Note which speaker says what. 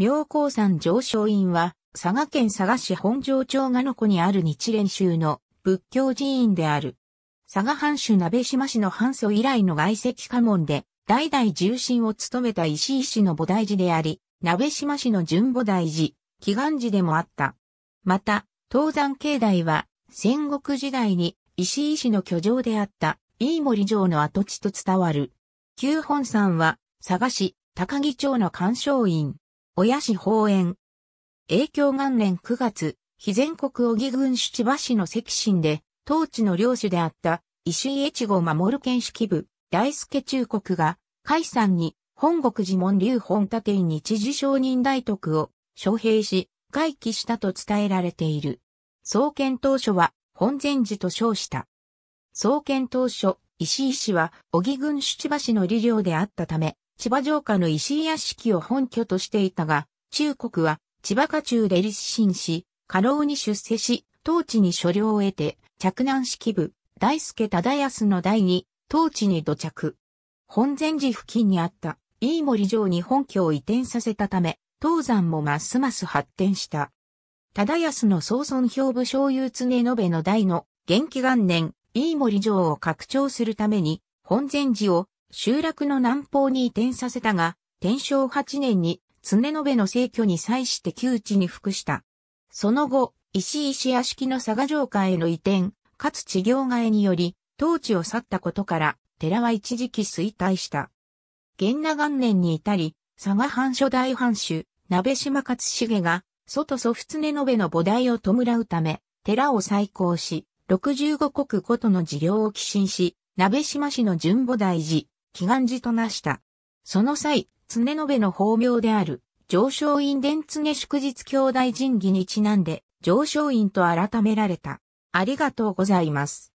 Speaker 1: 妙高山上昇院は、佐賀県佐賀市本庄町賀野湖にある日蓮宗の仏教寺院である。佐賀藩主鍋島氏の藩祖以来の外籍家門で、代々重臣を務めた石井氏の菩提寺であり、鍋島氏の純菩提寺、祈願寺でもあった。また、東山境内は、戦国時代に石井氏の居城であった飯森城の跡地と伝わる。旧本山は、佐賀市高木町の鑑賞院、親市放園。影響元年9月、非全国小木郡七葉市の関心で、当地の領主であった石井越後守県式部、大助忠国が、海山に本国寺門流本立院に知事承認大徳を招聘し、回帰したと伝えられている。創建当初は本前寺と称した。創建当初、石井氏は小木郡七葉市の理領であったため、千葉城下の石井屋敷を本拠としていたが、中国は千葉家中で立身し、家老に出世し、当地に所領を得て、着難式部、大助忠康の代に、当地に土着。本前寺付近にあった飯森城に本拠を移転させたため、東山もますます発展した。忠康の総尊兵部所有常延の代の元気元年、飯森城を拡張するために、本前寺を集落の南方に移転させたが、天正8年に常延の逝去に際して旧地に服した。その後、石井屋敷の佐賀城下への移転、かつ地業替えにより、当地を去ったことから、寺は一時期衰退した。源那元年に至り、佐賀藩初代藩主、鍋島勝重が、外祖父常延の母提を弔うため、寺を再興し、65国ごとの事業を寄進し、鍋島市の純母大寺、祈願寺となした。その際、常延の法名である、上昇院伝常祝日兄弟神儀にちなんで、上昇院と改められた。ありがとうございます。